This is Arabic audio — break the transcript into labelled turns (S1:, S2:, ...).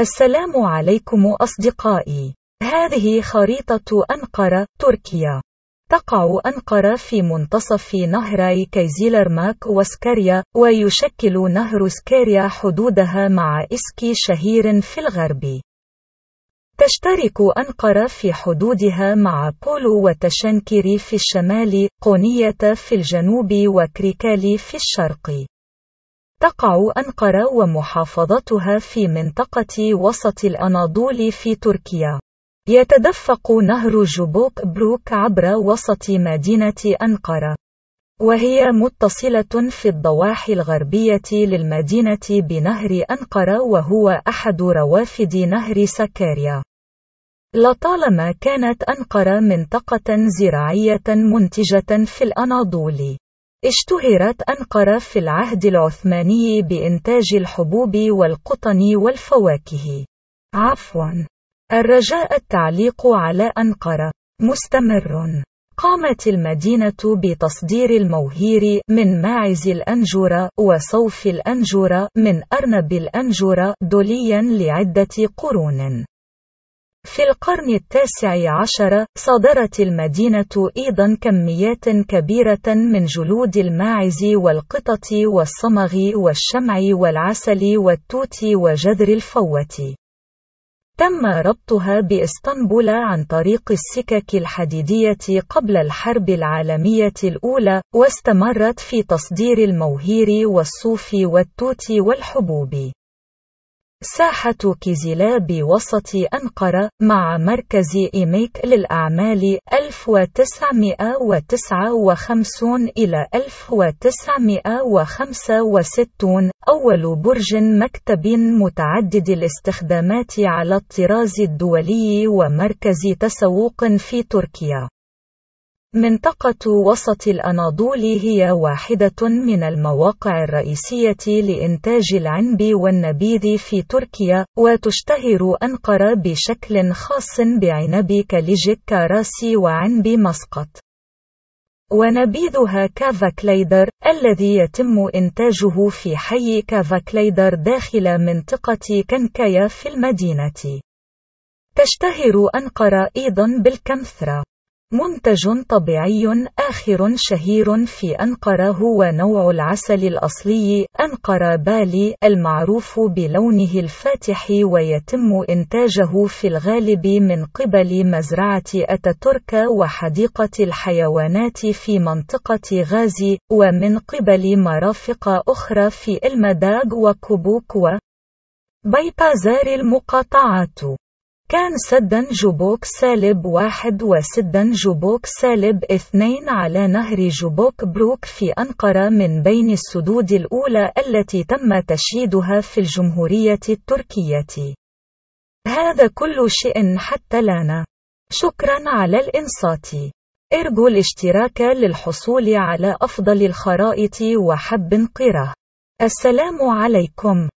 S1: السلام عليكم أصدقائي. هذه خريطة أنقرة، تركيا. تقع أنقرة في منتصف نهري كيزيلرماك وسكاريا، ويشكل نهر سكاريا حدودها مع إسكي شهير في الغرب. تشترك أنقرة في حدودها مع بولو وتشنكري في الشمال، قونية في الجنوب وكريكالي في الشرق. تقع أنقرة ومحافظتها في منطقة وسط الأناضول في تركيا. يتدفق نهر جبوك بروك عبر وسط مدينة أنقرة. وهي متصلة في الضواحي الغربية للمدينة بنهر أنقرة وهو أحد روافد نهر سكاريا. لطالما كانت أنقرة منطقة زراعية منتجة في الأناضول. اشتهرت أنقرة في العهد العثماني بإنتاج الحبوب والقطن والفواكه. عفواً. الرجاء التعليق على أنقرة مستمر. قامت المدينة بتصدير الموهير من ماعز الأنجورة وصوف الأنجورة من أرنب الأنجورة دوليا لعدة قرون. في القرن التاسع عشر صدرت المدينة أيضا كميات كبيرة من جلود الماعز والقطط والصمغ والشمع والعسل والتوت وجذر الفوة تم ربطها بإسطنبول عن طريق السكك الحديدية قبل الحرب العالمية الأولى واستمرت في تصدير الموهير والصوف والتوت والحبوب ساحة كيزيلا بوسط أنقرة مع مركز إيميك للأعمال 1959 إلى 1965 أول برج مكتب متعدد الاستخدامات على الطراز الدولي ومركز تسوق في تركيا منطقة وسط الأناضول هي واحدة من المواقع الرئيسية لإنتاج العنب والنبيذ في تركيا، وتشتهر أنقرة بشكل خاص بعنب كليجك كاراسي وعنب مسقط. ونبيذها كافاكليدر الذي يتم إنتاجه في حي كافاكليدر داخل منطقة كنكايا في المدينة. تشتهر أنقرة أيضا بالكمثرى. منتج طبيعي آخر شهير في أنقرة هو نوع العسل الأصلي أنقرة بالي المعروف بلونه الفاتح ويتم إنتاجه في الغالب من قبل مزرعة أتاتورك وحديقة الحيوانات في منطقة غازي ومن قبل مرافق أخرى في المداغ وكوبوكوا بيبازار المقاطعات كان سدا جوبوك سالب واحد وسدا جوبوك سالب اثنين على نهر جوبوك بروك في أنقرة من بين السدود الأولى التي تم تشييدها في الجمهورية التركية. هذا كل شيء حتى الآن. شكرا على الإنصات. ارجو الاشتراك للحصول على أفضل الخرائط وحب قراه. السلام عليكم.